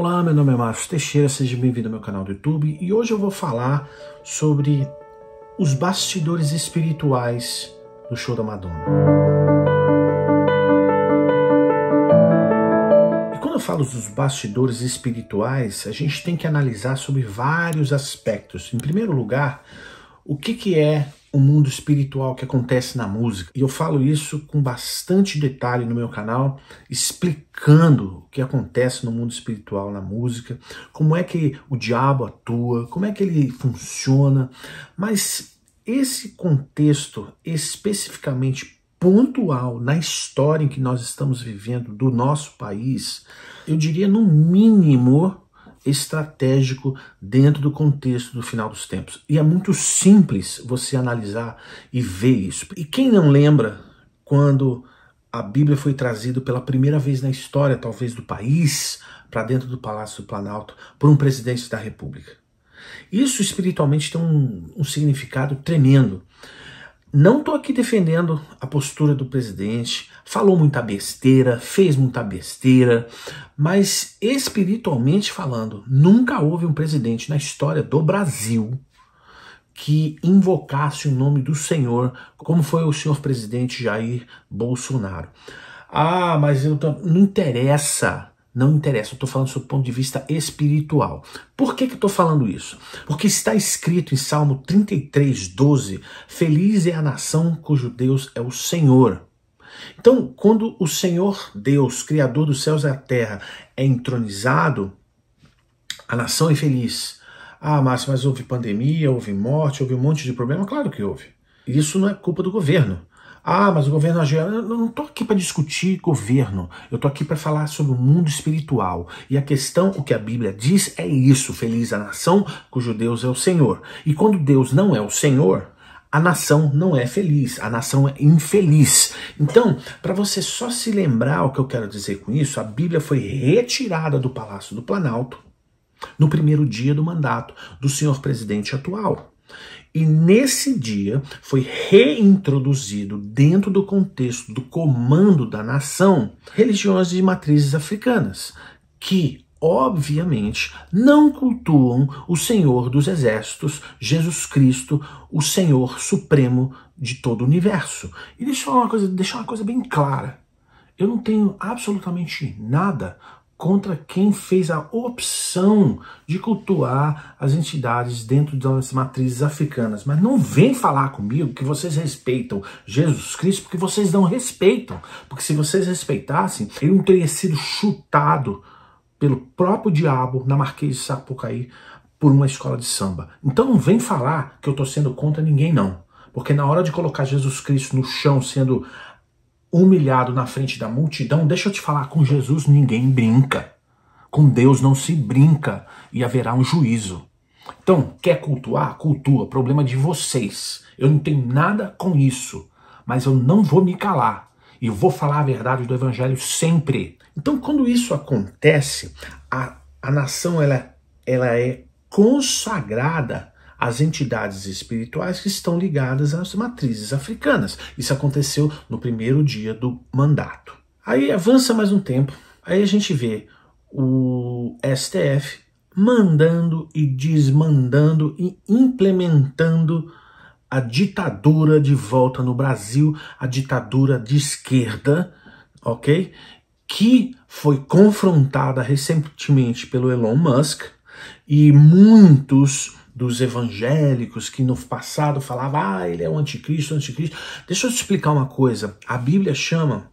Olá, meu nome é Marcos Teixeira, seja bem-vindo ao meu canal do YouTube e hoje eu vou falar sobre os bastidores espirituais do show da Madonna. E quando eu falo dos bastidores espirituais, a gente tem que analisar sobre vários aspectos. Em primeiro lugar, o que, que é o mundo espiritual que acontece na música. E eu falo isso com bastante detalhe no meu canal, explicando o que acontece no mundo espiritual na música, como é que o diabo atua, como é que ele funciona. Mas esse contexto especificamente pontual na história em que nós estamos vivendo do nosso país, eu diria no mínimo estratégico dentro do contexto do final dos tempos. E é muito simples você analisar e ver isso. E quem não lembra quando a Bíblia foi trazida pela primeira vez na história, talvez, do país para dentro do Palácio do Planalto por um presidente da República? Isso espiritualmente tem um, um significado tremendo. Não estou aqui defendendo a postura do presidente, falou muita besteira, fez muita besteira, mas espiritualmente falando, nunca houve um presidente na história do Brasil que invocasse o nome do Senhor, como foi o senhor presidente Jair Bolsonaro. Ah, mas eu não interessa não interessa, eu estou falando do ponto de vista espiritual. Por que, que eu estou falando isso? Porque está escrito em Salmo 33, 12: Feliz é a nação cujo Deus é o Senhor. Então, quando o Senhor Deus, Criador dos céus e da terra, é entronizado, a nação é feliz. Ah, Márcio, mas houve pandemia, houve morte, houve um monte de problema. Claro que houve. Isso não é culpa do governo. Ah, mas o governo agiu. Eu não estou aqui para discutir governo. Eu estou aqui para falar sobre o mundo espiritual. E a questão, o que a Bíblia diz é isso: feliz a nação cujo Deus é o Senhor. E quando Deus não é o Senhor, a nação não é feliz, a nação é infeliz. Então, para você só se lembrar o que eu quero dizer com isso, a Bíblia foi retirada do Palácio do Planalto no primeiro dia do mandato do senhor presidente atual. E nesse dia foi reintroduzido dentro do contexto do comando da nação religiões de matrizes africanas, que obviamente não cultuam o Senhor dos Exércitos, Jesus Cristo, o Senhor Supremo de todo o universo. E deixa eu uma coisa, deixar uma coisa bem clara. Eu não tenho absolutamente nada contra quem fez a opção de cultuar as entidades dentro das matrizes africanas. Mas não vem falar comigo que vocês respeitam Jesus Cristo, porque vocês não respeitam. Porque se vocês respeitassem, ele não teria sido chutado pelo próprio diabo na Marquês de Sapucaí por uma escola de samba. Então não vem falar que eu estou sendo contra ninguém, não. Porque na hora de colocar Jesus Cristo no chão sendo humilhado na frente da multidão, deixa eu te falar, com Jesus ninguém brinca. Com Deus não se brinca e haverá um juízo. Então, quer cultuar? Cultua, problema de vocês. Eu não tenho nada com isso, mas eu não vou me calar e vou falar a verdade do evangelho sempre. Então, quando isso acontece, a, a nação ela, ela é consagrada as entidades espirituais que estão ligadas às matrizes africanas. Isso aconteceu no primeiro dia do mandato. Aí avança mais um tempo, aí a gente vê o STF mandando e desmandando e implementando a ditadura de volta no Brasil, a ditadura de esquerda, ok? Que foi confrontada recentemente pelo Elon Musk e muitos dos evangélicos que no passado falavam, ah, ele é o anticristo, o anticristo. Deixa eu te explicar uma coisa. A Bíblia chama,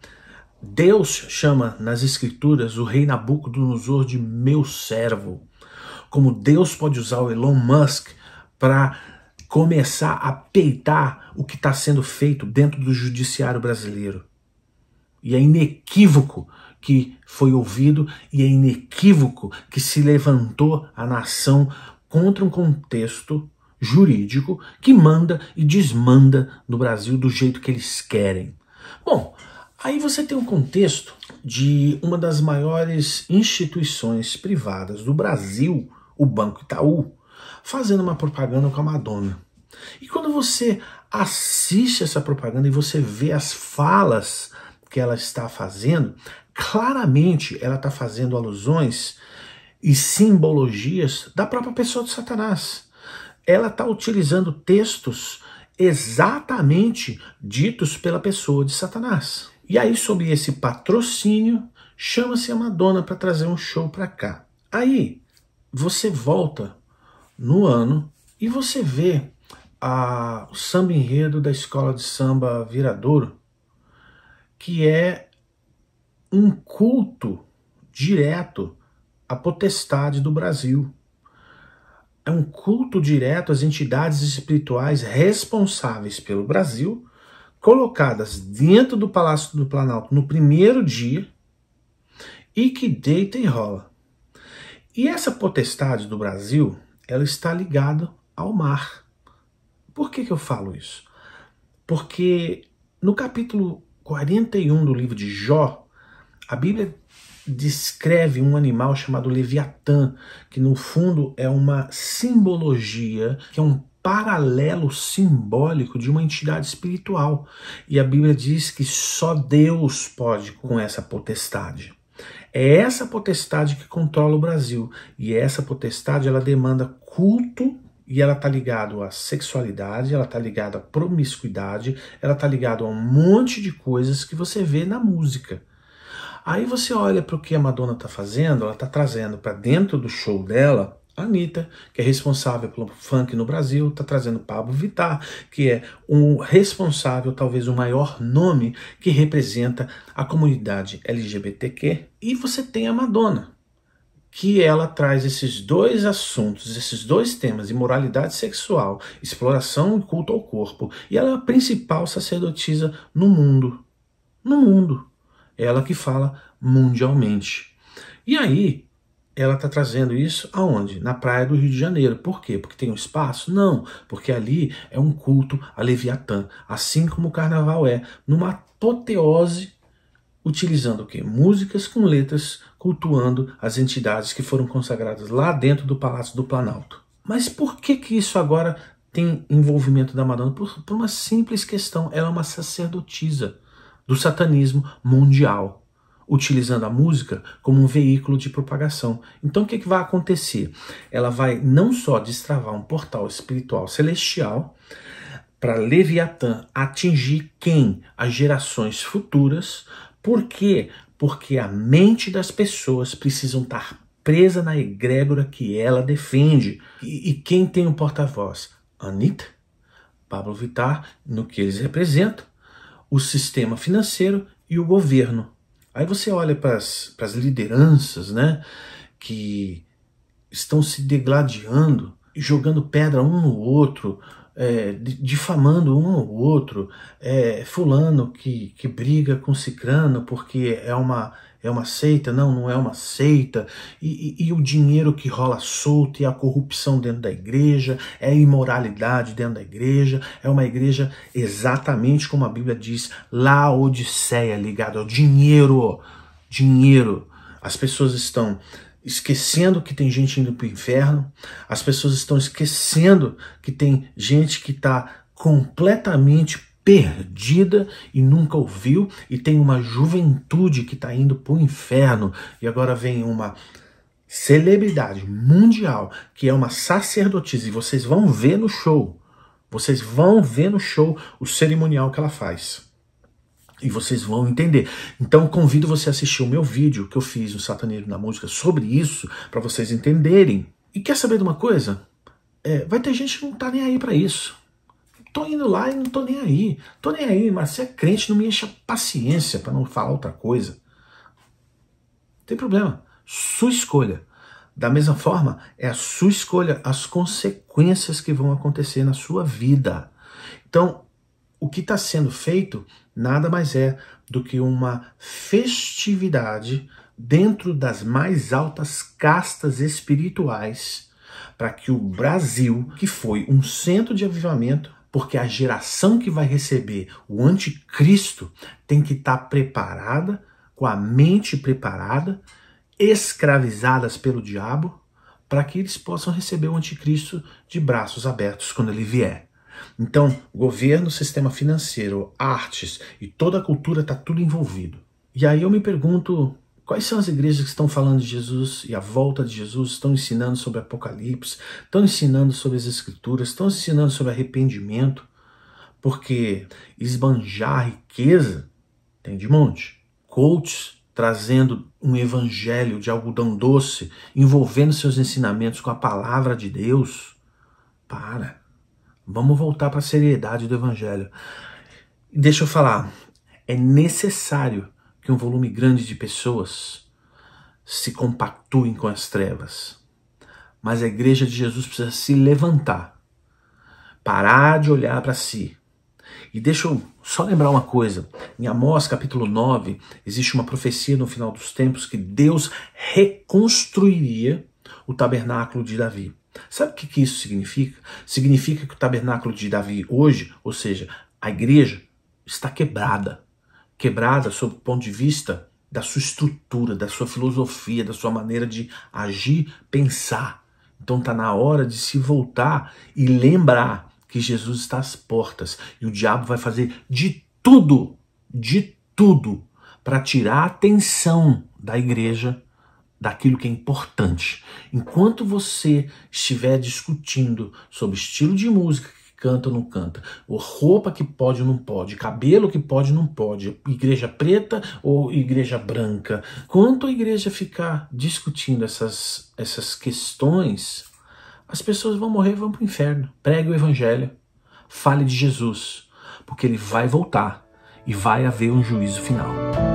Deus chama nas Escrituras o rei Nabucodonosor de meu servo. Como Deus pode usar o Elon Musk para começar a peitar o que está sendo feito dentro do judiciário brasileiro. E é inequívoco que foi ouvido e é inequívoco que se levantou a nação contra um contexto jurídico que manda e desmanda no Brasil do jeito que eles querem. Bom, aí você tem um contexto de uma das maiores instituições privadas do Brasil, o Banco Itaú, fazendo uma propaganda com a Madonna. E quando você assiste essa propaganda e você vê as falas que ela está fazendo, claramente ela está fazendo alusões e simbologias da própria pessoa de Satanás. Ela está utilizando textos exatamente ditos pela pessoa de Satanás. E aí, sobre esse patrocínio, chama-se a Madonna para trazer um show para cá. Aí, você volta no ano e você vê a, o samba enredo da escola de samba Viradouro, que é um culto direto a potestade do Brasil. É um culto direto às entidades espirituais responsáveis pelo Brasil, colocadas dentro do Palácio do Planalto no primeiro dia e que deita e rola. E essa potestade do Brasil, ela está ligada ao mar. Por que, que eu falo isso? Porque no capítulo 41 do livro de Jó, a Bíblia descreve um animal chamado Leviatã, que no fundo é uma simbologia, que é um paralelo simbólico de uma entidade espiritual. E a Bíblia diz que só Deus pode com essa potestade. É essa potestade que controla o Brasil. E é essa potestade ela demanda culto e ela tá ligada à sexualidade, ela tá ligada à promiscuidade, ela tá ligada a um monte de coisas que você vê na música. Aí você olha para o que a Madonna está fazendo, ela está trazendo para dentro do show dela a Anitta, que é responsável pelo funk no Brasil, está trazendo Pablo Vittar, que é um responsável, talvez o maior nome que representa a comunidade LGBTQ. E você tem a Madonna, que ela traz esses dois assuntos, esses dois temas, imoralidade sexual, exploração e culto ao corpo, e ela é a principal sacerdotisa no mundo. No mundo ela que fala mundialmente. E aí, ela está trazendo isso aonde? Na praia do Rio de Janeiro. Por quê? Porque tem um espaço? Não, porque ali é um culto a Leviatã, assim como o carnaval é, numa apoteose utilizando o quê? Músicas com letras cultuando as entidades que foram consagradas lá dentro do Palácio do Planalto. Mas por que que isso agora tem envolvimento da Madonna? Por, por uma simples questão, ela é uma sacerdotisa do satanismo mundial, utilizando a música como um veículo de propagação. Então o que, que vai acontecer? Ela vai não só destravar um portal espiritual celestial para Leviatã atingir quem? As gerações futuras. Por quê? Porque a mente das pessoas precisam estar presa na egrégora que ela defende. E, e quem tem o um porta-voz? Anitta, Pablo Vittar, no que eles representam o sistema financeiro e o governo. Aí você olha para as lideranças né, que estão se degladiando, jogando pedra um no outro, é, difamando um ao outro, é, fulano que, que briga com cicrano porque é uma é uma seita? Não, não é uma seita. E, e, e, o dinheiro que rola solto, e a corrupção dentro da igreja, é a imoralidade dentro da igreja, é uma igreja exatamente como a Bíblia diz, Laodiceia, ligada ao dinheiro. Dinheiro. As pessoas estão esquecendo que tem gente indo para o inferno, as pessoas estão esquecendo que tem gente que está completamente perdida e nunca ouviu, e tem uma juventude que está indo para o inferno, e agora vem uma celebridade mundial que é uma sacerdotisa, e vocês vão ver no show, vocês vão ver no show o cerimonial que ela faz. E vocês vão entender. Então convido você a assistir o meu vídeo que eu fiz no Satanismo na Música sobre isso, para vocês entenderem. E quer saber de uma coisa? É, vai ter gente que não tá nem aí para isso. Tô indo lá e não tô nem aí. Tô nem aí, mas se é crente, não me encha paciência para não falar outra coisa. Não tem problema. Sua escolha. Da mesma forma, é a sua escolha, as consequências que vão acontecer na sua vida. Então, o que está sendo feito nada mais é do que uma festividade dentro das mais altas castas espirituais para que o Brasil, que foi um centro de avivamento, porque a geração que vai receber o anticristo tem que estar tá preparada, com a mente preparada, escravizadas pelo diabo, para que eles possam receber o anticristo de braços abertos quando ele vier. Então, governo, sistema financeiro, artes e toda a cultura está tudo envolvido. E aí eu me pergunto Quais são as igrejas que estão falando de Jesus e a volta de Jesus, estão ensinando sobre Apocalipse, estão ensinando sobre as Escrituras, estão ensinando sobre arrependimento? Porque esbanjar riqueza tem de monte. Coaches trazendo um evangelho de algodão doce, envolvendo seus ensinamentos com a palavra de Deus. Para. Vamos voltar para a seriedade do evangelho. Deixa eu falar. É necessário que um volume grande de pessoas se compactuem com as trevas. Mas a igreja de Jesus precisa se levantar, parar de olhar para si. E deixa eu só lembrar uma coisa: em Amós capítulo 9, existe uma profecia no final dos tempos que Deus reconstruiria o tabernáculo de Davi. Sabe o que, que isso significa? Significa que o tabernáculo de Davi hoje, ou seja, a igreja, está quebrada quebrada sob o ponto de vista da sua estrutura, da sua filosofia, da sua maneira de agir, pensar. Então está na hora de se voltar e lembrar que Jesus está às portas e o diabo vai fazer de tudo, de tudo, para tirar a atenção da igreja daquilo que é importante. Enquanto você estiver discutindo sobre estilo de música, canta ou não canta, roupa que pode ou não pode, cabelo que pode ou não pode, igreja preta ou igreja branca. Quanto a igreja ficar discutindo essas, essas questões, as pessoas vão morrer e vão para o inferno. Pregue o evangelho, fale de Jesus, porque ele vai voltar e vai haver um juízo final.